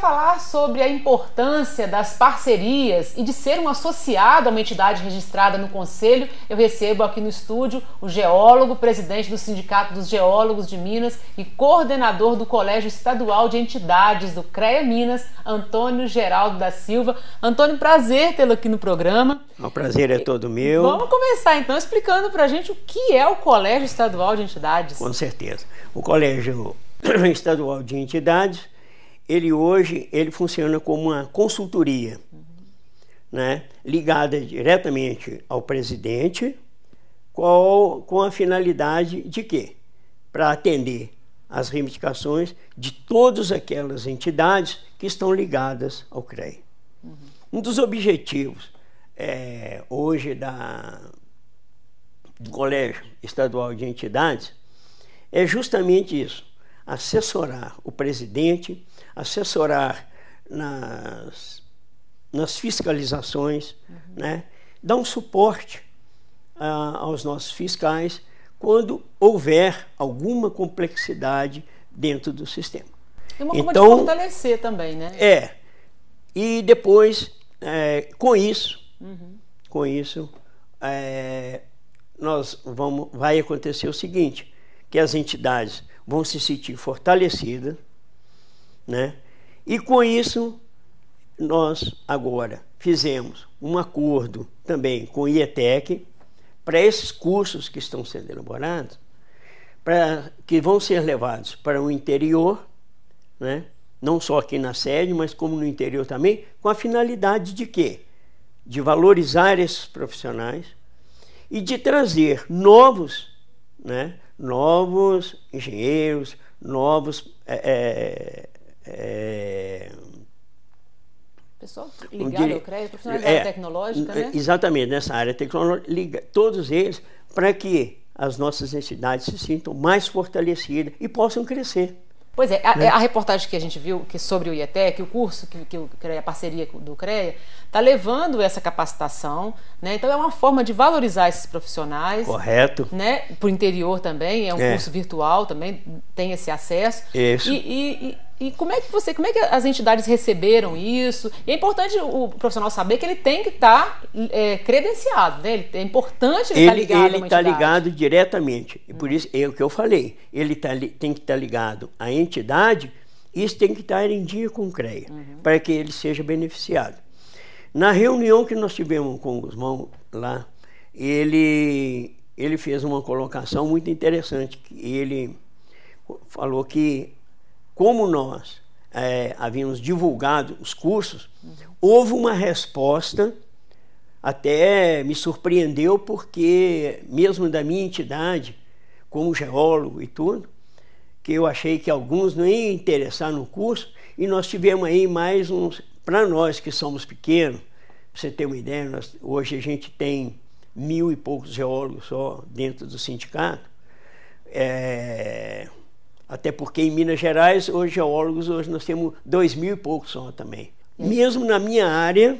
falar sobre a importância das parcerias e de ser um associado a uma entidade registrada no Conselho, eu recebo aqui no estúdio o geólogo, presidente do Sindicato dos Geólogos de Minas e coordenador do Colégio Estadual de Entidades do CREA Minas, Antônio Geraldo da Silva. Antônio, prazer tê-lo aqui no programa. O é prazer é todo meu. Vamos começar então explicando para a gente o que é o Colégio Estadual de Entidades. Com certeza. O Colégio Estadual de Entidades ele hoje ele funciona como uma consultoria, uhum. né, ligada diretamente ao presidente, qual, com a finalidade de quê? Para atender as reivindicações de todas aquelas entidades que estão ligadas ao CREI. Uhum. Um dos objetivos é, hoje da, do Colégio Estadual de Entidades é justamente isso, assessorar o presidente assessorar nas, nas fiscalizações, uhum. né? dar um suporte a, ah, aos nossos fiscais quando houver alguma complexidade dentro do sistema. E uma então, forma de então, fortalecer também, né? É. E depois, é, com isso, uhum. com isso, é, nós vamos, vai acontecer o seguinte, que as entidades vão se sentir fortalecidas, né? E com isso, nós agora fizemos um acordo também com o IETEC para esses cursos que estão sendo elaborados, para, que vão ser levados para o interior, né? não só aqui na sede, mas como no interior também, com a finalidade de quê? De valorizar esses profissionais e de trazer novos, né? novos engenheiros, novos é, ligado dire... ao crédito, profissional é, tecnológica, né? Exatamente, nessa área tecnológica, todos eles, para que as nossas entidades se sintam mais fortalecidas e possam crescer. Pois é, a, né? a, reportagem que a gente viu que sobre o IETEC, o curso que, que o CREA, a parceria do CREA, está levando essa capacitação, né? Então é uma forma de valorizar esses profissionais. Correto. Né? Para o interior também, é um é. curso virtual também, tem esse acesso. Isso. E, e, e e como é que você, como é que as entidades receberam isso? E é importante o profissional saber que ele tem que estar tá, é, credenciado, né? Ele, é importante ele estar tá ligado. Ele está ligado diretamente. E por hum. isso é o que eu falei. Ele tá, tem que estar tá ligado à entidade. Isso tem que estar tá em dia com o CREA, uhum. para que ele seja beneficiado. Na reunião que nós tivemos com o Guzmão lá, ele, ele fez uma colocação muito interessante. Ele falou que como nós é, havíamos divulgado os cursos, houve uma resposta, até me surpreendeu, porque, mesmo da minha entidade, como geólogo e tudo, que eu achei que alguns não iam interessar no curso, e nós tivemos aí mais uns. Para nós que somos pequenos, para você ter uma ideia, nós, hoje a gente tem mil e poucos geólogos só dentro do sindicato. É, até porque em Minas Gerais, hoje geólogos, hoje nós temos dois mil e poucos só também. É. Mesmo na minha área,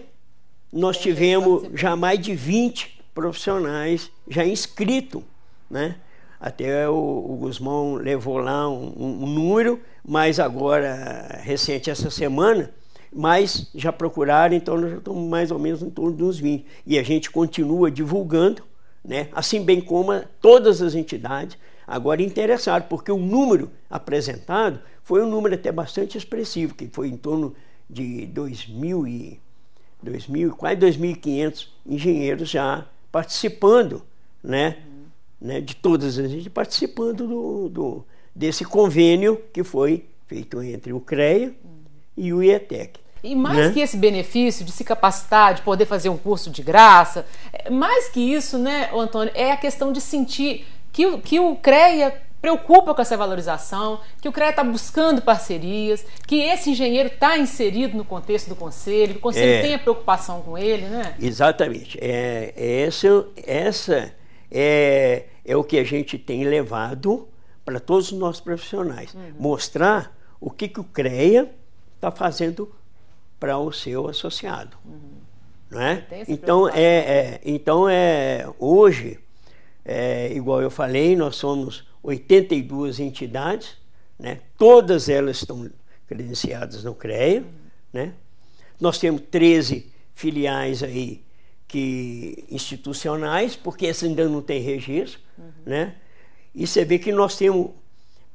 nós é, tivemos já mais de 20 profissionais já inscritos, né? Até o, o Guzmão levou lá um, um, um número, mas agora, recente essa semana, mas já procuraram, então nós já estamos mais ou menos em torno de uns 20. E a gente continua divulgando, né? assim bem como todas as entidades Agora, interessado, porque o número apresentado foi um número até bastante expressivo, que foi em torno de 2.000 e, 2000, quase 2.500 engenheiros já participando, né, uhum. né, de todas as gente participando do, do, desse convênio que foi feito entre o CREA uhum. e o IETEC. E mais né? que esse benefício de se capacitar, de poder fazer um curso de graça, é, mais que isso, né, Antônio, é a questão de sentir que, que o CREA preocupa com essa valorização, que o CREA está buscando parcerias, que esse engenheiro está inserido no contexto do Conselho, que o Conselho é, tem a preocupação com ele, né? Exatamente. É, é essa essa é, é o que a gente tem levado para todos os nossos profissionais. Uhum. Mostrar o que, que o CREA está fazendo para o seu associado. Uhum. Não é? Então, é, é, então é hoje é, igual eu falei, nós somos 82 entidades, né? todas elas estão credenciadas no CREA. Né? Nós temos 13 filiais aí que institucionais, porque essa ainda não tem registro. Uhum. Né? E você vê que nós temos,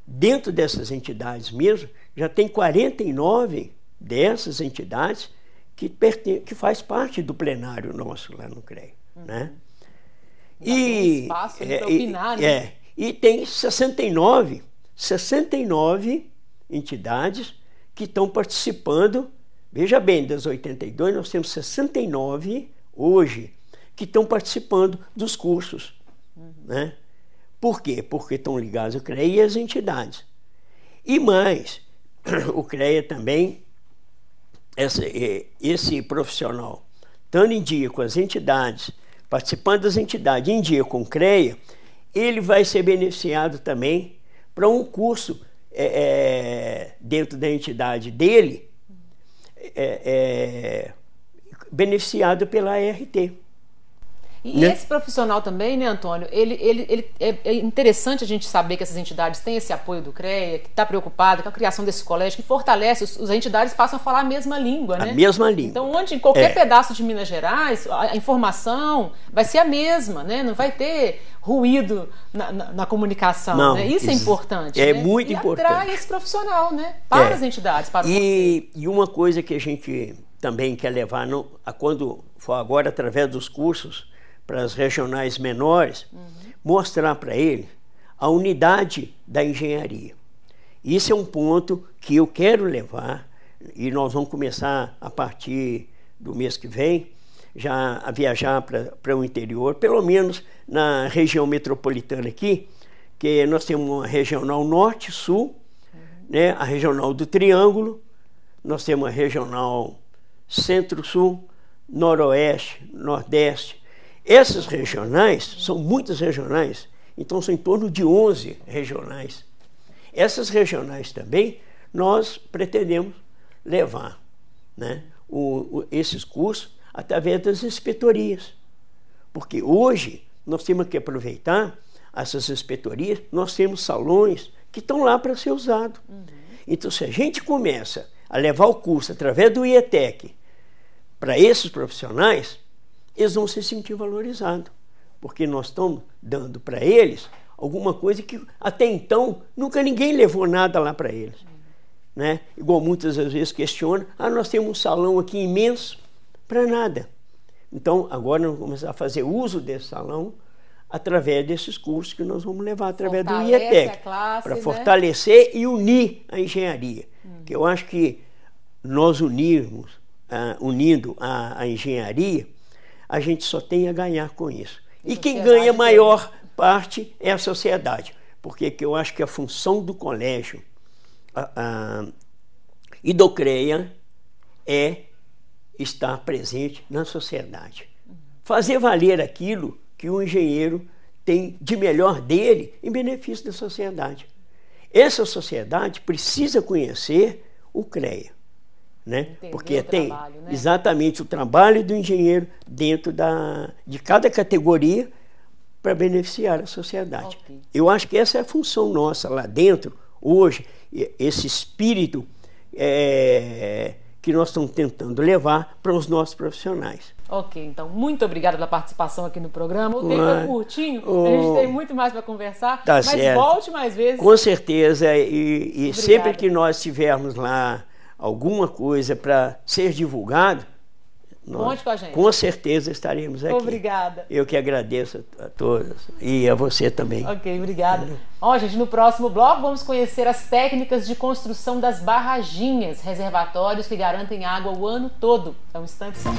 dentro dessas entidades mesmo, já tem 49 dessas entidades que, perten que faz parte do plenário nosso lá no CREA. Né? Uhum. Né? e espaço é, para opinar. Né? É, né? e tem 69, 69 entidades que estão participando. Veja bem, das 82 nós temos 69 hoje que estão participando dos cursos. Uhum. Né? Por quê? Porque estão ligados ao CREA e às entidades. E mais, o CREA também, esse, eh, esse profissional, estando em dia com as entidades participando das entidades em dia com CREA, ele vai ser beneficiado também para um curso é, é, dentro da entidade dele, é, é beneficiado pela ART. E né? esse profissional também, né, Antônio? Ele, ele, ele, é, é interessante a gente saber que essas entidades têm esse apoio do CREA, que está preocupada com a criação desse colégio, que fortalece, os, as entidades passam a falar a mesma língua, né? A mesma língua. Então, onde, em qualquer é. pedaço de Minas Gerais, a, a, informação vai ser a mesma, né? Não vai ter ruído na, na, na comunicação. Não, né? Isso, isso, é importante. É né? muito e importante. Atrai esse profissional, né? Para é. as entidades, para e, e uma coisa que a gente também quer levar, a quando for agora através dos cursos para as regionais menores, uhum. mostrar para ele a unidade da engenharia. Isso é um ponto que eu quero levar e nós vamos começar a partir do mês que vem já a viajar para o interior, pelo menos na região metropolitana aqui, que nós temos uma regional norte-sul, uhum. né, a regional do Triângulo, nós temos a regional centro-sul, noroeste, nordeste, essas regionais, são muitas regionais, então são em torno de 11 regionais. Essas regionais também nós pretendemos levar né, o, o, esses cursos através das inspetorias. Porque hoje nós temos que aproveitar essas inspetorias, nós temos salões que estão lá para ser usado. Uhum. Então, se a gente começa a levar o curso através do IETEC para esses profissionais, eles vão se sentir valorizados, porque nós estamos dando para eles alguma coisa que até então nunca ninguém levou nada lá para eles. Né? Igual muitas das vezes questiona, ah, nós temos um salão aqui imenso para nada. Então, agora nós vamos começar a fazer uso desse salão através desses cursos que nós vamos levar através Fortalece do IETEC, para né? fortalecer e unir a engenharia. Hum. Que eu acho que nós unirmos, uh, unindo a, a engenharia, a gente só tem a ganhar com isso. E, quem ganha maior parte é a sociedade, porque eu acho que a função do colégio, a, a CREA é estar presente na sociedade. Fazer valer aquilo que o engenheiro tem de melhor dele em benefício da sociedade. Essa sociedade precisa conhecer o CREA. Né? Porque tem trabalho, né? exatamente o trabalho do engenheiro dentro da, de cada categoria para beneficiar a sociedade. Okay. Eu acho que essa é a função nossa lá dentro, hoje, esse espírito é, que nós estamos tentando levar para os nossos profissionais. Ok, então muito obrigada pela participação aqui no programa. O tempo é curtinho, a gente tem muito mais para conversar, tá mas certo. volte mais vezes. Com certeza, e, e sempre que nós estivermos lá alguma coisa para ser divulgado, nós, com, a gente. com certeza estaremos aqui. Obrigada. Eu que agradeço a todos e a você também. Ok, obrigada. É. Ó, gente, no próximo bloco vamos conhecer as técnicas de construção das barraginhas, reservatórios que garantem água o ano todo. Então, um instante só.